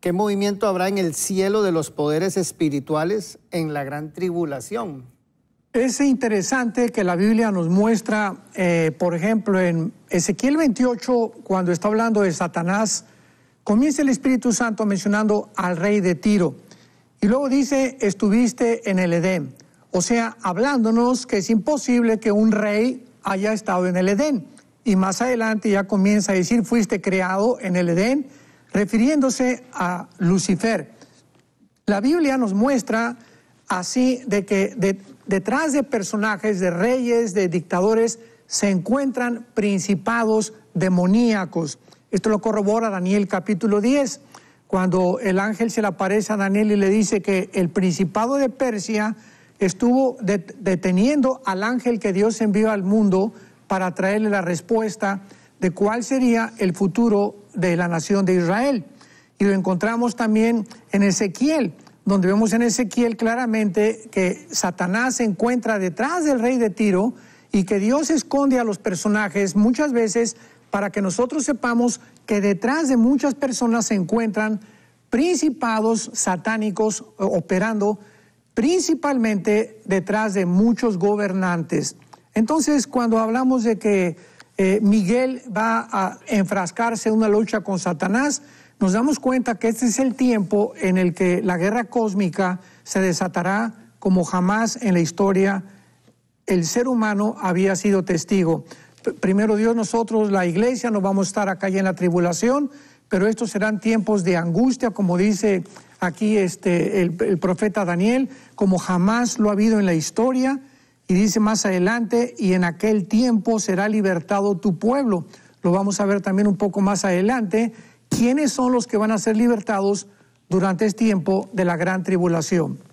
¿Qué movimiento habrá en el cielo de los poderes espirituales en la gran tribulación? Es interesante que la Biblia nos muestra, eh, por ejemplo, en Ezequiel 28, cuando está hablando de Satanás, comienza el Espíritu Santo mencionando al rey de Tiro. Y luego dice, estuviste en el Edén. O sea, hablándonos que es imposible que un rey haya estado en el Edén. Y más adelante ya comienza a decir, fuiste creado en el Edén refiriéndose a Lucifer. La Biblia nos muestra así de que detrás de personajes, de reyes, de dictadores, se encuentran principados demoníacos. Esto lo corrobora Daniel capítulo 10, cuando el ángel se le aparece a Daniel y le dice que el principado de Persia estuvo deteniendo al ángel que Dios envió al mundo para traerle la respuesta de cuál sería el futuro de la nación de Israel. Y lo encontramos también en Ezequiel, donde vemos en Ezequiel claramente que Satanás se encuentra detrás del rey de Tiro y que Dios esconde a los personajes muchas veces para que nosotros sepamos que detrás de muchas personas se encuentran principados satánicos eh, operando principalmente detrás de muchos gobernantes. Entonces, cuando hablamos de que eh, Miguel va a enfrascarse en una lucha con Satanás, nos damos cuenta que este es el tiempo en el que la guerra cósmica se desatará como jamás en la historia el ser humano había sido testigo. Primero Dios, nosotros, la iglesia, no vamos a estar acá en la tribulación, pero estos serán tiempos de angustia, como dice aquí este, el profeta Daniel, como jamás lo ha habido en la historia. Y dice más adelante, y en aquel tiempo será libertado tu pueblo. Lo vamos a ver también un poco más adelante. ¿Quiénes son los que van a ser libertados durante este tiempo de la gran tribulación?